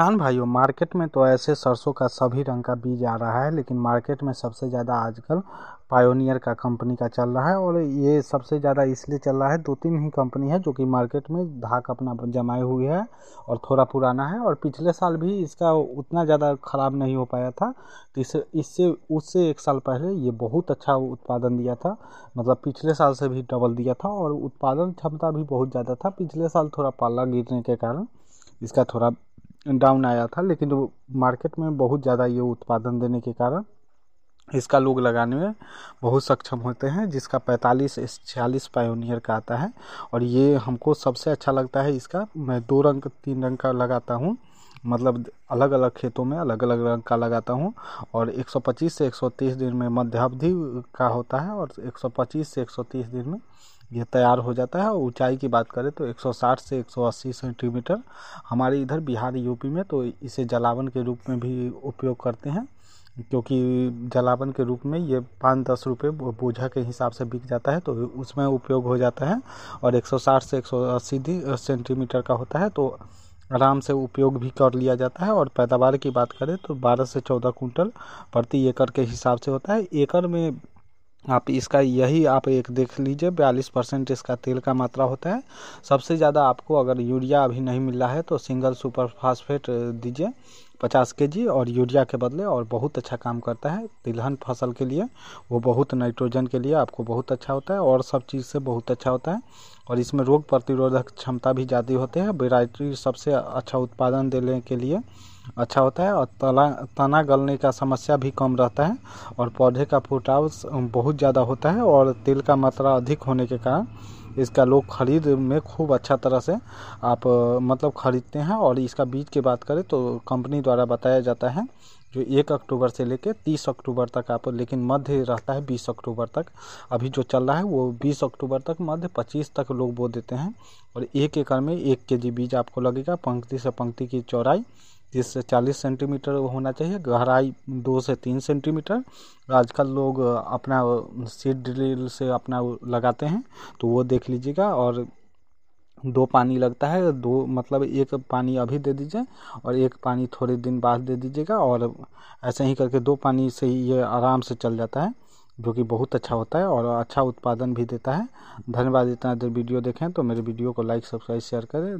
किसान भाइयों मार्केट में तो ऐसे सरसों का सभी रंग का बीज आ रहा है लेकिन मार्केट में सबसे ज़्यादा आजकल पायोनियर का कंपनी का चल रहा है और ये सबसे ज़्यादा इसलिए चल रहा है दो तीन ही कंपनी है जो कि मार्केट में धाक अपना जमाए हुई है और थोड़ा पुराना है और पिछले साल भी इसका उतना ज़्यादा ख़राब नहीं हो पाया था तो इस इससे उससे एक साल पहले ये बहुत अच्छा उत्पादन दिया था मतलब पिछले साल से भी डबल दिया था और उत्पादन क्षमता भी बहुत ज़्यादा था पिछले साल थोड़ा पाला गिरने के कारण इसका थोड़ा डाउन आया था लेकिन मार्केट में बहुत ज़्यादा ये उत्पादन देने के कारण इसका लोग लगाने में बहुत सक्षम होते हैं जिसका 45 छियालीस पायोनियर का आता है और ये हमको सबसे अच्छा लगता है इसका मैं दो रंग तीन रंग का लगाता हूँ मतलब अलग अलग खेतों में अलग अलग रंग का लगाता हूँ और 125 से 130 दिन में मध्यावधि का होता है और 125 से 130 दिन में ये तैयार हो जाता है और ऊंचाई की बात करें तो 160 से 180 सेंटीमीटर हमारे इधर बिहार यूपी में तो इसे जलावन के रूप में भी उपयोग करते हैं क्योंकि जलावन के रूप में ये पाँच दस रुपये बोझा के हिसाब से बिक जाता है तो उसमें उपयोग हो जाता है और 160 से 180 सेंटीमीटर का होता है तो आराम से उपयोग भी कर लिया जाता है और पैदावार की बात करें तो 12 से 14 कुंटल प्रति एकड़ के हिसाब से होता है एकड़ में आप इसका यही आप एक देख लीजिए बयालीस परसेंट इसका तेल का मात्रा होता है सबसे ज़्यादा आपको अगर यूरिया अभी नहीं मिल रहा है तो सिंगल सुपर फास्फेट दीजिए पचास के जी और यूरिया के बदले और बहुत अच्छा काम करता है तिलहन फसल के लिए वो बहुत नाइट्रोजन के लिए आपको बहुत अच्छा होता है और सब चीज़ से बहुत अच्छा होता है और इसमें रोग प्रतिरोधक क्षमता भी ज़्यादा होते हैं वेराइटी सबसे अच्छा उत्पादन देने के लिए अच्छा होता है और तला तना गलने का समस्या भी कम रहता है और पौधे का फुटाव बहुत ज़्यादा होता है और तेल का मात्रा अधिक होने के कारण इसका लोग ख़रीद में खूब अच्छा तरह से आप मतलब ख़रीदते हैं और इसका बीज की बात करें तो कंपनी द्वारा बताया जाता है जो एक अक्टूबर से लेकर तीस अक्टूबर तक आप लेकिन मध्य रहता है बीस अक्टूबर तक अभी जो चल रहा है वो बीस अक्टूबर तक मध्य पच्चीस तक लोग बो देते हैं और एक एकड़ में एक के जी बीज आपको लगेगा पंक्ति से पंक्ति की चौड़ाई जिससे 40 सेंटीमीटर होना चाहिए गहराई दो से तीन सेंटीमीटर आजकल लोग अपना सीड ड्रिल से अपना लगाते हैं तो वो देख लीजिएगा और दो पानी लगता है दो मतलब एक पानी अभी दे दीजिए और एक पानी थोड़े दिन बाद दे दीजिएगा और ऐसे ही करके दो पानी से ये आराम से चल जाता है जो कि बहुत अच्छा होता है और अच्छा उत्पादन भी देता है धन्यवाद इतना देर वीडियो देखें तो मेरे वीडियो को लाइक सब्सक्राइब शेयर करें